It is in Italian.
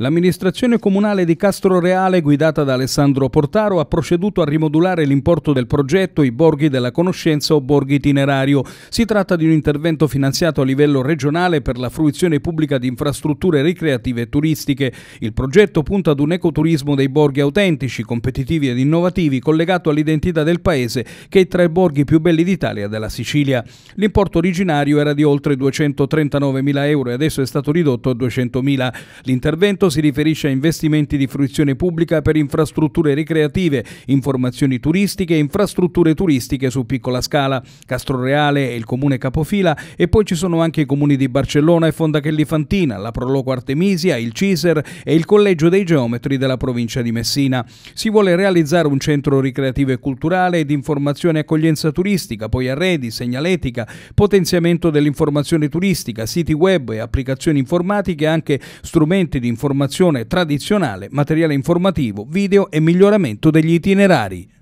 L'amministrazione comunale di Castro Reale, guidata da Alessandro Portaro, ha proceduto a rimodulare l'importo del progetto I Borghi della Conoscenza o Borghi Itinerario. Si tratta di un intervento finanziato a livello regionale per la fruizione pubblica di infrastrutture ricreative e turistiche. Il progetto punta ad un ecoturismo dei borghi autentici, competitivi ed innovativi, collegato all'identità del paese, che è tra i borghi più belli d'Italia e della Sicilia. L'importo originario era di oltre 239.000 euro e adesso è stato ridotto a 200.000. L'intervento L'impianto si riferisce a investimenti di fruizione pubblica per infrastrutture ricreative, informazioni turistiche e infrastrutture turistiche su piccola scala. Castroreale e il comune capofila e poi ci sono anche i comuni di Barcellona e Fondachelli Fantina, la Proloco Artemisia, il Ciser e il Collegio dei Geometri della provincia di Messina. Si vuole realizzare un centro ricreativo e culturale ed informazione e accoglienza turistica, poi arredi, segnaletica, potenziamento dell'informazione turistica, siti web e applicazioni informatiche, e anche strumenti di informazione informazione tradizionale, materiale informativo, video e miglioramento degli itinerari.